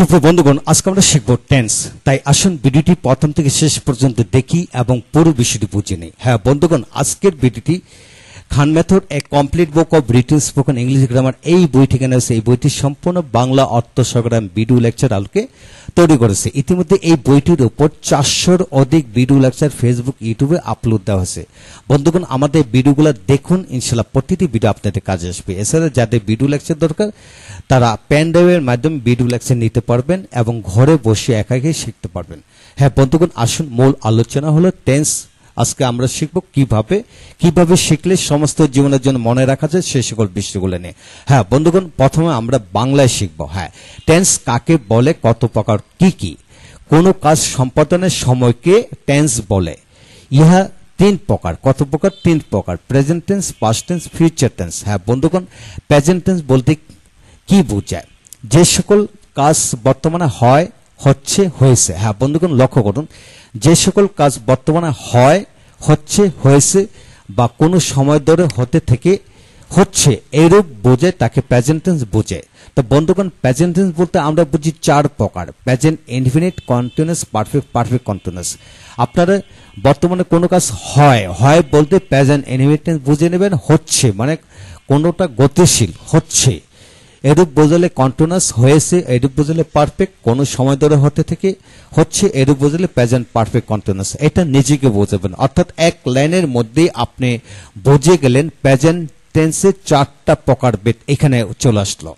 সুপ্রিয় বন্ধুগণ আজকে আমরা শিখব টেন্স তাই আসুন ভিডিওটি প্রথম থেকে শেষ পর্যন্ত দেখি এবং পুরো বিষয়টি বুঝে নিই হ্যাঁ বন্ধুগণ আজকের ভিডিওটি Khan method a complete book of British spoken English grammar এই বইটি কেন এই বইটি সম্পূর্ণ বাংলা অর্থ সংগ্রাম বিডু লেকচার আলোকে তৈরি করেছে ইতিমধ্যে এই বইটির উপর চারশোর অধিক ভিডিও লেকচার ফেসবুক ইউটিউবে আপলোড দেওয়া হয়েছে বন্ধুগণ আমাদের ভিডিওগুলো দেখুন ইনশাল্লাহ প্রতিটি ভিডিও আপনাদের কাজে আসবে এছাড়া যাদের ভিডিও লেকচার দরকার তারা প্যান্ডাইভের মাধ্যমে ভিডিও লেকচার নিতে পারবেন এবং ঘরে বসে একাকে শিখতে পারবেন হ্যাঁ বন্ধুগণ আসুন মূল আলোচনা হলো টেন্স আজকে আমরা শিখব কিভাবে কিভাবে শিখলে সমস্ত জীবনের জন্য মনে রাখা যায় সেই সকল বিষয়গুলো নিয়ে হ্যাঁ বন্ধুগণ প্রথমে আমরা বাংলায় শিখব হ্যাঁ টেন্স কাকে বলে কত প্রকার কি কি কোনো কাজ সম্পাদনের সময়কে টেন্স বলে ইহা তিন প্রকার কত প্রকার তিন প্রকার present tense past tense future tense হ্যাঁ বন্ধুগণ প্রেজেন্ট টেন্স বলতে কি বোঝায় যে সকল কাজ বর্তমানে হয় হচ্ছে হয়েছে হ্যাঁ বন্ধুগণ লক্ষ্য করুন যে সকল কাজ বর্তমানে হয় হচ্ছে হয়েছে বা কোনো সময় ধরে হতে থেকে হচ্ছে এইরূপ বোঝে তাকে প্রেজেন্টেন্স বোঝে তো বন্ধুগণ প্রেজেন্টেন্স বলতে আমরা বুঝি চার প্রকার present indefinite continuous perfect perfect continuous আপনারা বর্তমানে কোনো কাজ হয় হয় বলতে প্রেজেন্ট ইনফিনিটেন্স বুঝে নেবেন হচ্ছে মানে কোনোটা গতিশীল হচ্ছে এরূপ বোঝালে কন্টোনাস হয়েছে এরূপ বোঝালে পারফেক্ট কোনো সময় ধরে হতে থেকে হচ্ছে এরূপ বোঝালে প্রেজেন্ট পারফেক্ট কন্টোনাস এটা নিজেকে বোঝাবেন অর্থাৎ এক লাইনের মধ্যে আপনি বুঝে গেলেন প্রেজেন্ট টেন্সের চারটা প্রকার বেদ এখানে চলে আসলো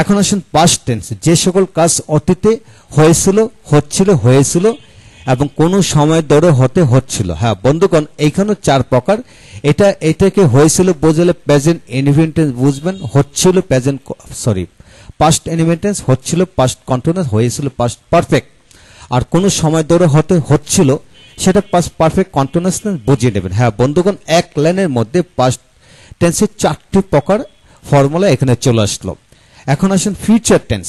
এখন আসুন পাস্ট টেন্স যে সকল কাজ অতীতে হয়েছিল হচ্ছিল হয়েছিল এবং কোনো সময় ধরে হতে হচ্ছিল হ্যাঁ বন্ধুগণ এইখানে চার প্রকার এটা এটাকে হয়েছিল বোঝালে প্রেজেন্ট ইনভেন্টেন্স বুঝবেন হচ্ছিল প্রেজেন্ট সরি পাস্ট ইনভেন্টেন্স হচ্ছিল পাস্ট কন্টিনিউস হয়েছিল পাস্ট পারফেক্ট আর কোনো সময় ধরে হতে হচ্ছিল সেটা পাস্ট পারফেক্ট কন্টিনিউসনেস বুঝিয়ে নেবেন হ্যাঁ বন্ধুগণ এক লাইনের মধ্যে পাস্ট টেন্সের চারটি প্রকার ফর্মুলা এখানে চলে আসলো এখন আসেন ফিউচার টেন্স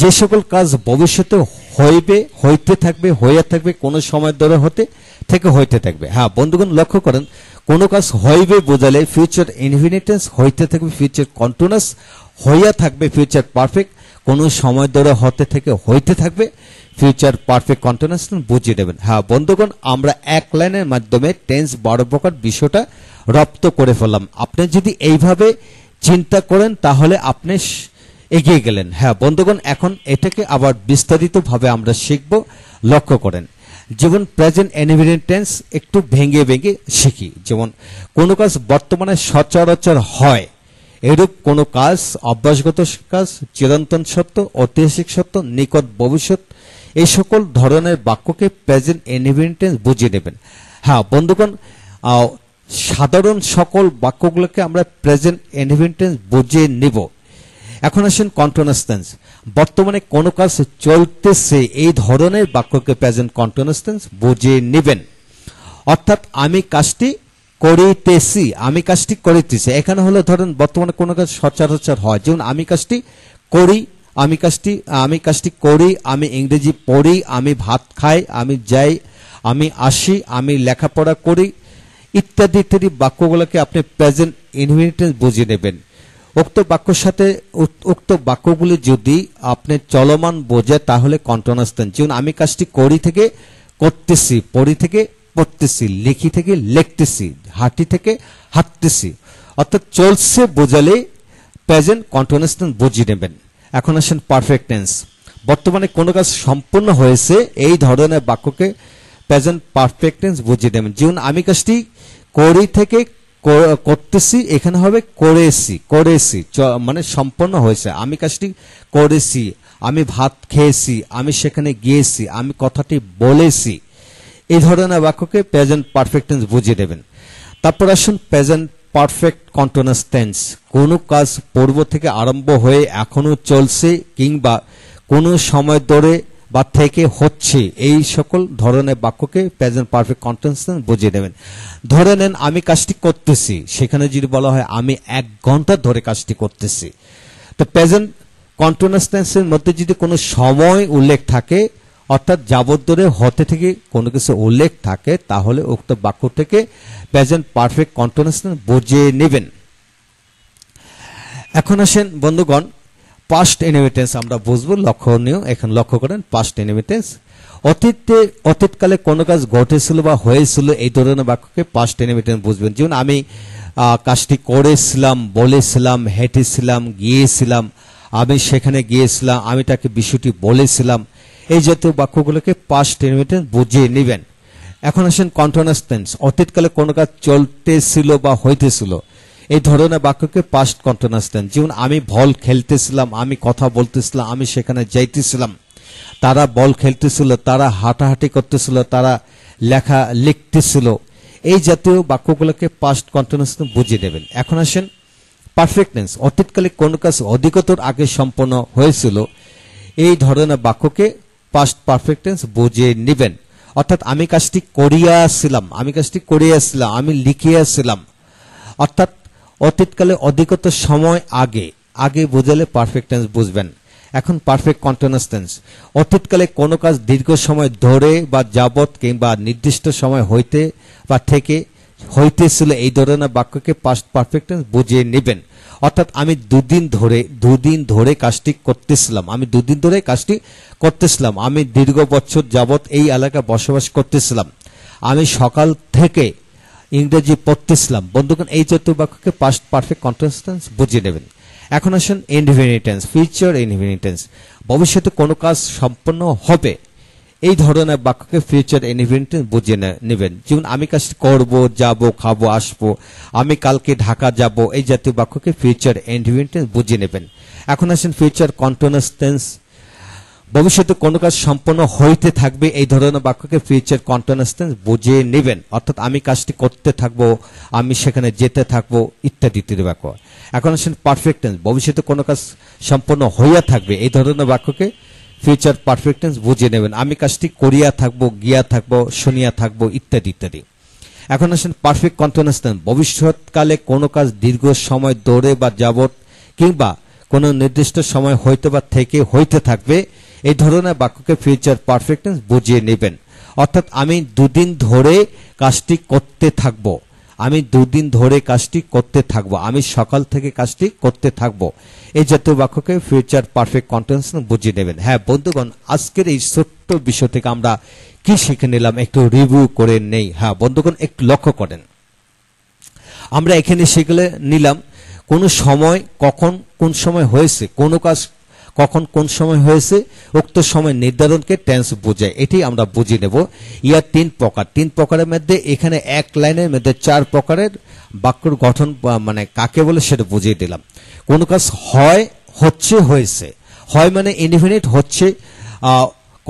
যে সকল কাজ ভবিষ্যতে হইবে হইতে থাকবে হইয়া থাকবে কোনো সময় ধরে হতে থেকে হইতে থাকবে হ্যাঁ বন্ধুগণ লক্ষ্য করেন কোনো কাজ হইবে বোঝালে ফিউচার ইনভিনিটেন্স হইতে থাকবে ফিউচার কন্টিনিউয়াস হইয়া থাকবে ফিউচার পারফেক্ট কোনো সময় ধরে হতে থেকে হইতে থাকবে ফিউচার পারফেক্ট কন্টিনিউয়াস বুঝিয়ে দেবেন হ্যাঁ বন্ধুগণ আমরা এক লাইনের মাধ্যমে টেন্স বারো প্রকার বিষয়টা রপ্ত করে ফেললাম আপনি যদি এইভাবে চিন্তা করেন তাহলে আপনি এগিয়ে গেলেন হ্যাঁ বন্ধুগণ এখন এটাকে আবার বিস্তারিতভাবে আমরা শিখব লক্ষ্য করেন যেমন প্রেজেন্ট এনিভিডেন্ট একটু ভেঙে ভেঙে শিখি যেমন কোনো কাজ বর্তমানে সচরাচর হয় এরূপ কোনো কাজ অভ্যাসগত কাজ চিরন্তন সত্য ঐতিহাসিক সত্য নিকট ভবিষ্যৎ এই সকল ধরনের বাক্যকে প্রেজেন্ট এনিভিডেন্ট বুঝিয়ে নেবেন হ্যাঁ বন্ধুগণ সাধারণ সকল বাক্যগুলোকে আমরা প্রেজেন্ট এনিভিডেন্ট বুঝিয়ে নেব এখন আসেন কন্ট্রোনাস্টেন্স বর্তমানে কোনো কাজ চলতেছে এই ধরনের বাক্যকে প্রেজেন্ট কন্ট্রোনাস্টেন্স বুঝে নেবেন অর্থাৎ আমি কাজটি করিতেছি আমি কাজটি করিতেছি এখানে হলো ধরেন বর্তমানে কোনো কাজ সচরাচর হয় যেমন আমি কাজটি করি আমি কাজটি আমি কাজটি করি আমি ইংরেজি পড়ি আমি ভাত খাই আমি যাই আমি আসি আমি লেখাপড়া করি ইত্যাদি ইত্যাদি বাক্যগুলোকে আপনি প্রেজেন্ট ইনভিনিটেন্স বুঝিয়ে নেবেন উক্ত বাক্যর সাথে উক্ত বাক্যগুলি যদি আপনি চলমান বোঝে তাহলে কন্টনাস্তান যেমন আমি কাজটি করি থেকে করতেছি পড়ি থেকে পড়তেছি লিখি থেকে লিখতেছি হাঁটি থেকে হাঁটতেছি অর্থাৎ চলছে বোঝালে প্রেজেন্ট কন্টনাস্ট্যান্ট বুঝিয়ে নেবেন এখন আসেন পারফেক্ট টেন্স বর্তমানে কোনো কাজ সম্পূর্ণ হয়েছে এই ধরনের বাক্যকে প্রেজেন্ট পারফেক্ট টেন্স বুঝিয়ে নেবেন যেমন আমি কাজটি করি থেকে করতেছি এখানে হবে করেছি করেছি মানে সম্পন্ন হয়েছে আমি কাজটি করেছি আমি ভাত খেয়েছি আমি সেখানে গিয়েছি আমি কথাটি বলেছি এই ধরনের বাক্যকে প্রেজেন্ট পারফেক্ট টেন্স বুঝিয়ে দেবেন তারপর আসুন প্রেজেন্ট পারফেক্ট কন্টিনিউয়াস টেন্স কোনো কাজ পূর্ব থেকে আরম্ভ হয়ে এখনো চলছে কিংবা কোনো সময় ধরে বা থেকে হচ্ছে এই সকল ধরনের বাক্যকে প্রেজেন্ট পারফেক্ট কন্টেন্স বুঝিয়ে দেবেন ধরে নেন আমি কাজটি করতেছি সেখানে যদি বলা হয় আমি এক ঘন্টা ধরে কাজটি করতেছি তো প্রেজেন্ট কন্টিনিউয়াস মধ্যে যদি কোনো সময় উল্লেখ থাকে অর্থাৎ ধরে হতে থেকে কোনো কিছু উল্লেখ থাকে তাহলে উক্ত বাক্য থেকে প্রেজেন্ট পারফেক্ট কন্টিনিউয়াস বুঝিয়ে নেবেন এখন আসেন বন্ধুগণ পাস্ট এনিমিটেন্স আমরা বুঝবো লক্ষণীয় এখন লক্ষ্য করেন পাস্ট এনিমিটেন্স অতীতে অতীতকালে কোনো কাজ ঘটেছিল বা হয়েছিল এই ধরনের বাক্যকে পাস্ট এনিমিটেন্স বুঝবেন যেমন আমি কাজটি করেছিলাম বলেছিলাম হেঁটেছিলাম গিয়েছিলাম আমি সেখানে গিয়েছিলাম আমি তাকে বিষয়টি বলেছিলাম এই জাতীয় বাক্যগুলোকে পাস্ট এনিমিটেন্স বুঝিয়ে নেবেন এখন আসেন কন্টনাস টেন্স অতীতকালে কোনো কাজ চলতেছিল বা হইতেছিল এই ধরনের বাক্যকে পাস্ট কন্টিনিউয়াস টেন্স যেমন আমি বল খেলতেছিলাম আমি কথা বলতেছিলাম আমি সেখানে যাইতেছিলাম তারা বল খেলতেছিল তারা হাঁটাহাঁটি করতেছিল তারা লেখা লিখতেছিল এই জাতীয় বাক্যগুলোকে পাস্ট কন্টিনিউয়াস বুঝে নেবেন এখন আসেন পারফেক্টনেস অতীতকালে কোনো কাজ অধিকতর আগে সম্পন্ন হয়েছিল এই ধরনের বাক্যকে পাস্ট পারফেক্টেন্স বুঝে নেবেন অর্থাৎ আমি কাজটি করিয়াছিলাম আমি কাজটি করিয়াছিলাম আমি লিখিয়াছিলাম অর্থাৎ অতীতকালে অধিকতর সময় আগে আগে বোঝালে পারফেক্ট টেন্স বুঝবেন এখন পারফেক্ট কন্টিনিউয়াস টেন্স অতীতকালে কোনো কাজ দীর্ঘ সময় ধরে বা যাবৎ কিংবা নির্দিষ্ট সময় হইতে বা থেকে হইতেছিল এই ধরনের বাক্যকে পাস্ট পারফেক্ট টেন্স বুঝিয়ে নেবেন অর্থাৎ আমি দুদিন ধরে দুদিন ধরে কাজটি করতেছিলাম আমি দুদিন ধরে কাজটি করতেছিলাম আমি দীর্ঘ বছর যাবৎ এই এলাকায় বসবাস করতেছিলাম আমি সকাল থেকে ইংরেজি পড়তেছিলাম বন্ধুগণ এই জাতীয় বাক্যকে পাস্ট পারফেক্ট কন্টেন্স বুঝিয়ে নেবেন এখন আসুন ইনভিনিটেন্স ফিউচার ইনভিনিটেন্স ভবিষ্যতে কোনো কাজ সম্পন্ন হবে এই ধরনের বাক্যকে ফিউচার ইনভিনিটেন্স বুঝিয়ে নেবেন যেমন আমি কাজ করব যাব খাবো আসবো আমি কালকে ঢাকা যাব এই জাতীয় বাক্যকে ফিউচার ইনভিনিটেন্স বুঝিয়ে নেবেন এখন আসেন ফিউচার কন্টেন্স ভবিষ্যতে কোনো কাজ সম্পন্ন হইতে থাকবে এই ধরনের বাক্যকে ফিউচার কন্টিনিউয়াস বুঝে নেবেন অর্থাৎ আমি কাজটি করতে থাকব আমি সেখানে যেতে থাকব ইত্যাদি ইত্যাদি বাক্য এখন আসেন পারফেক্ট টেন্স ভবিষ্যতে কোনো কাজ সম্পন্ন হইয়া থাকবে এই ধরনের বাক্যকে ফিউচার পারফেক্ট টেন্স বুঝে নেবেন আমি কাজটি করিয়া থাকব গিয়া থাকব শুনিয়া থাকব ইত্যাদি ইত্যাদি এখন আসেন পারফেক্ট কন্টিনিউয়াস টেন্স ভবিষ্যৎকালে কোনো কাজ দীর্ঘ সময় দৌড়ে বা যাবত কিংবা কোনো নির্দিষ্ট সময় হইতে বা থেকে হইতে থাকবে এই ধরনের বাক্যকে ফিউচার পারফেক্টেন্স বুঝিয়ে নেবেন অর্থাৎ আমি দুদিন ধরে কাজটি করতে থাকব আমি দুদিন ধরে কাজটি করতে থাকব আমি সকাল থেকে কাজটি করতে থাকব এই জাতীয় বাক্যকে ফিউচার পারফেক্ট কন্টেন্স বুঝিয়ে নেবেন হ্যাঁ বন্ধুগণ আজকের এই ছোট্ট বিষয় থেকে আমরা কি শিখে নিলাম একটু রিভিউ করে নেই হ্যাঁ বন্ধুগণ একটু লক্ষ্য করেন আমরা এখানে শিখলে নিলাম কোন সময় কখন কোন সময় হয়েছে কোন কাজ কখন কোন সময় হয়েছে উক্ত সময় নির্ধারণকে টেন্স বোঝায় এটি আমরা বুঝে নেব ইয়ার তিন প্রকার তিন প্রকারের মধ্যে এখানে এক লাইনের মধ্যে চার প্রকারের বাক্যর গঠন মানে কাকে বলে সেটা বুঝিয়ে দিলাম কোনো কাজ হয় হচ্ছে হয়েছে হয় মানে ইনডিফিনিট হচ্ছে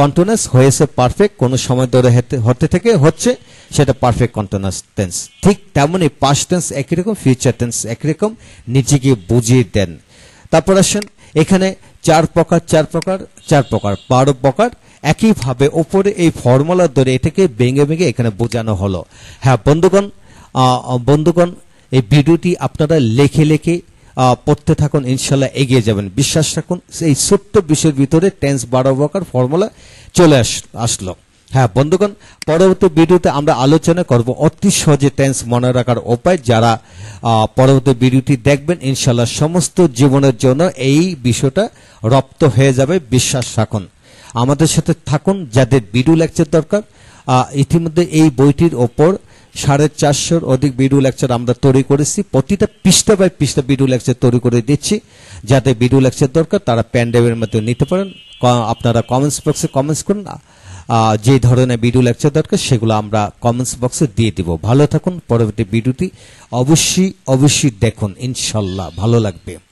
কন্টোনাস হয়েছে পারফেক্ট কোনো সময় ধরে হতে থেকে হচ্ছে সেটা পারফেক্ট কন্টোনাস টেন্স ঠিক তেমনই পাস্ট টেন্স একই রকম ফিউচার টেন্স একই রকম নিজেকে বুঝিয়ে দেন তারপর আসেন এখানে চার প্রকার চার প্রকার চার প্রকার বারো প্রকার একইভাবে ওপরে এই ফর্মুলা ধরে এটাকে ভেঙে ভেঙে এখানে বোঝানো হলো হ্যাঁ বন্ধুগণ বন্ধুগণ এই ভিডিওটি আপনারা লেখে লেখে পড়তে থাকুন ইনশাল্লাহ এগিয়ে যাবেন বিশ্বাস রাখুন এই ছোট্ট বিষয়ের ভিতরে টেন্স বারো প্রকার ফর্মুলা চলে আস আসলো হ্যাঁ বন্ধুগণ পরবর্তী ভিডিওতে আমরা আলোচনা করব অতি সহজে টেন্স মনে রাখার উপায় যারা পরবর্তী ভিডিওটি দেখবেন ইনশাল্লাহ সমস্ত জীবনের জন্য এই বিষয়টা রপ্ত হয়ে যাবে বিশ্বাস রাখুন আমাদের সাথে থাকুন যাদের ভিডিও লেকচার দরকার ইতিমধ্যে এই বইটির ওপর সাড়ে চারশোর অধিক ভিডিও লেকচার আমরা তৈরি করেছি প্রতিটা পৃষ্ঠা বাই পৃষ্ঠা ভিডিও লেকচার তৈরি করে দিচ্ছি যাদের ভিডিও লেকচার দরকার তারা প্যান্ডেমের মধ্যে নিতে পারেন আপনারা কমেন্টস বক্সে কমেন্টস করুন যে ধরনের ভিডিও লেকচার দরকার সেগুলো আমরা কমেন্টস বক্সে দিয়ে দিব ভালো থাকুন পরবর্তী ভিডিওটি অবশ্যই অবশ্যই দেখুন ইনশাল্লাহ ভালো লাগবে